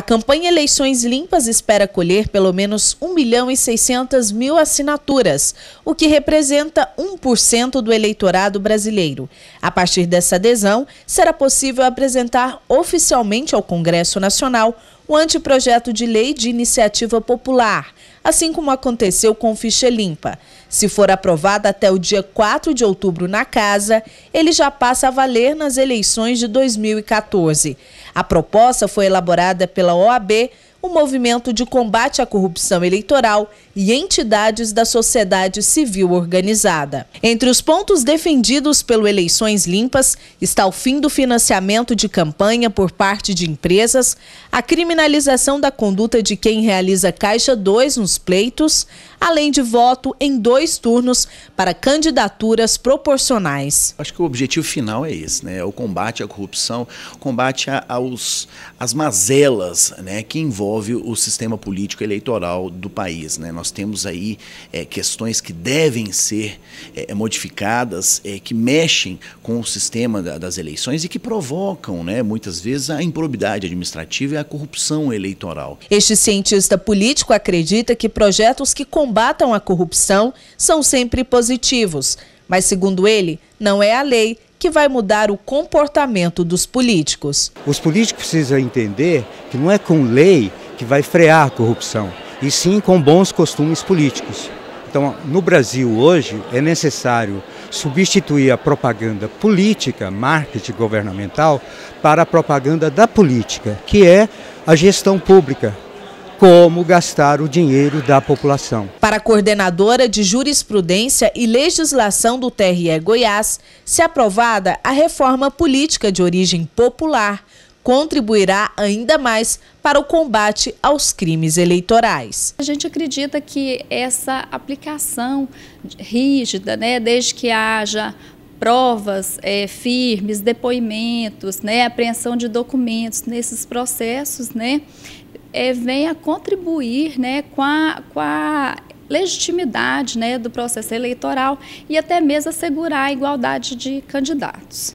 A campanha Eleições Limpas espera colher pelo menos 1 milhão e 600 mil assinaturas, o que representa 1% do eleitorado brasileiro. A partir dessa adesão, será possível apresentar oficialmente ao Congresso Nacional o anteprojeto de lei de iniciativa popular, assim como aconteceu com ficha limpa. Se for aprovada até o dia 4 de outubro na casa, ele já passa a valer nas eleições de 2014. A proposta foi elaborada pela OAB o movimento de combate à corrupção eleitoral e entidades da sociedade civil organizada. Entre os pontos defendidos pelo Eleições Limpas está o fim do financiamento de campanha por parte de empresas, a criminalização da conduta de quem realiza Caixa 2 nos pleitos, além de voto em dois turnos para candidaturas proporcionais. Acho que o objetivo final é esse, né? É o combate à corrupção, o combate aos, às mazelas né? que envolvem envolve o sistema político eleitoral do país. Né? Nós temos aí é, questões que devem ser é, é, modificadas, é, que mexem com o sistema da, das eleições e que provocam, né, muitas vezes, a improbidade administrativa e a corrupção eleitoral. Este cientista político acredita que projetos que combatam a corrupção são sempre positivos, mas, segundo ele, não é a lei que vai mudar o comportamento dos políticos. Os políticos precisam entender que não é com lei que vai frear a corrupção, e sim com bons costumes políticos. Então, no Brasil hoje, é necessário substituir a propaganda política, marketing governamental, para a propaganda da política, que é a gestão pública, como gastar o dinheiro da população. Para a coordenadora de Jurisprudência e Legislação do TRE Goiás, se aprovada a reforma política de origem popular, contribuirá ainda mais para o combate aos crimes eleitorais. A gente acredita que essa aplicação rígida, né, desde que haja provas é, firmes, depoimentos, né, apreensão de documentos nesses processos, né, é, venha contribuir né, com, a, com a legitimidade né, do processo eleitoral e até mesmo assegurar a igualdade de candidatos.